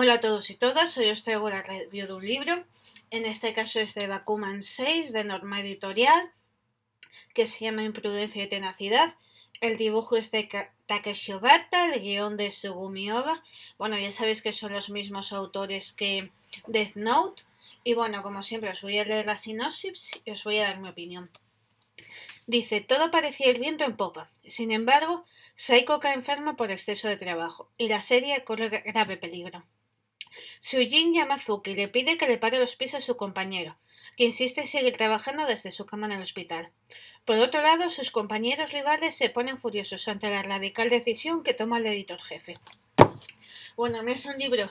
Hola a todos y todas, hoy os traigo la review de un libro, en este caso es de Bakuman 6, de Norma Editorial, que se llama Imprudencia y Tenacidad. El dibujo es de Takeshi Obata, el guión de Sugumi Oba. Bueno, ya sabéis que son los mismos autores que Death Note. Y bueno, como siempre, os voy a leer la sinopsis y os voy a dar mi opinión. Dice, todo parecía el viento en popa. Sin embargo, Saiko cae enferma por exceso de trabajo y la serie corre grave peligro. Su Jin llama a Zuki y le pide que le pare los pies a su compañero, que insiste en seguir trabajando desde su cama en el hospital. Por otro lado, sus compañeros rivales se ponen furiosos ante la radical decisión que toma el editor jefe. Bueno, me es un libro,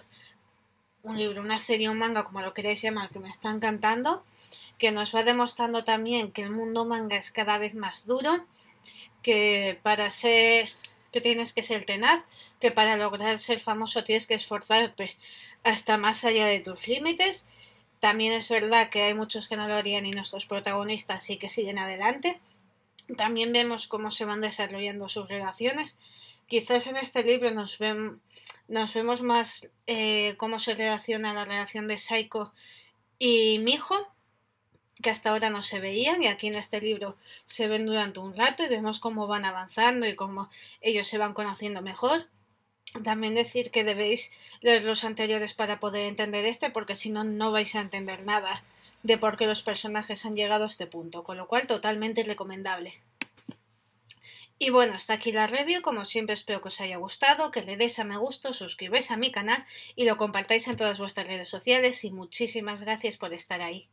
un libro, una serie, un manga, como lo queréis llamar, que me está encantando, que nos va demostrando también que el mundo manga es cada vez más duro, que para ser que tienes que ser tenaz, que para lograr ser famoso tienes que esforzarte hasta más allá de tus límites. También es verdad que hay muchos que no lo harían y nuestros protagonistas sí que siguen adelante. También vemos cómo se van desarrollando sus relaciones. Quizás en este libro nos, vemos más eh, cómo se relaciona la relación de Saiko y Mijo que hasta ahora no se veían y aquí en este libro se ven durante un rato y vemos cómo van avanzando y cómo ellos se van conociendo mejor. También decir que debéis leer los anteriores para poder entender este porque si no no vais a entender nada de por qué los personajes han llegado a este punto, con lo cual totalmente recomendable. Y bueno, hasta aquí la review, como siempre espero que os haya gustado, que le deis a me gusto, suscribáis a mi canal y lo compartáis en todas vuestras redes sociales y muchísimas gracias por estar ahí.